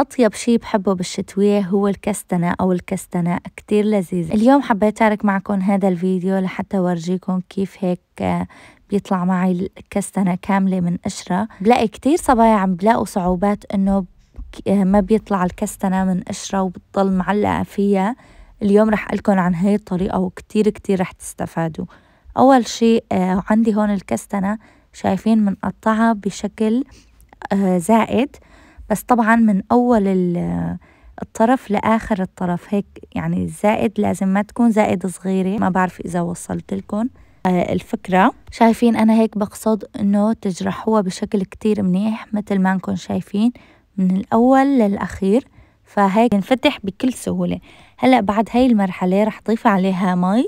أطيب شي بحبه بالشتوية هو الكستنة أو الكستنة كتير لذيذ اليوم حبيت أشارك معكم هذا الفيديو لحتى أورجيكم كيف هيك آه، بيطلع معي الكستنة كاملة من قشرة بلاقي كتير صبايا عم بلاقوا صعوبات إنه آه، ما بيطلع الكستنة من قشرة وبتضل معلقة فيها اليوم رح لكم عن هاي الطريقة وكتير كتير رح تستفادوا أول شي آه، عندي هون الكستنة شايفين منقطعها بشكل زائد بس طبعا من أول الطرف لآخر الطرف هيك يعني الزائد لازم ما تكون زائد صغيرة ما بعرف إذا وصلت لكم آه، الفكرة شايفين أنا هيك بقصد أنه تجرحوها بشكل كتير منيح مثل ما انكم شايفين من الأول للأخير فهيك ينفتح بكل سهولة هلأ بعد هاي المرحلة رح ضيف عليها مي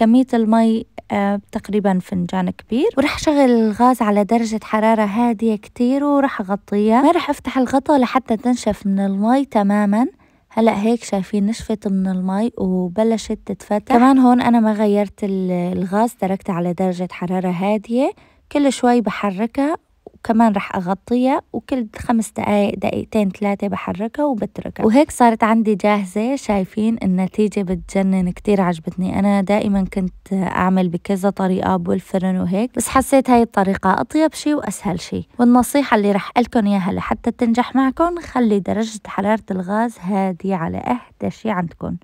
كمية المي آه، تقريبا فنجان كبير ورح شغل الغاز على درجة حرارة هادية كتير ورح أغطيها ما رح أفتح الغطا لحتى تنشف من المي تماما هلا هيك شايفين نشفت من المي وبلشت تتفتح كمان هون انا ما غيرت الغاز تركته على درجه حراره هاديه كل شوي بحركها وكمان رح أغطيها وكل خمس دقايق دقيقتين ثلاثة بحركها وبتركها وهيك صارت عندي جاهزة شايفين النتيجة بتجنن كتير عجبتني أنا دائما كنت أعمل بكذا طريقة بالفرن وهيك بس حسيت هاي الطريقة أطيب شي وأسهل شي والنصيحة اللي رح قلكن إياها لحتى تنجح معكم خلي درجة حرارة الغاز هادية على أهدى شي عندكم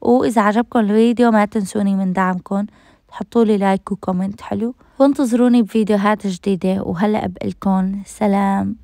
وإذا عجبكم الفيديو ما تنسوني من دعمكم تحطوا لي لايك وكومنت حلو وانتظروني بفيديوهات جديدة وهلأ بقلكن سلام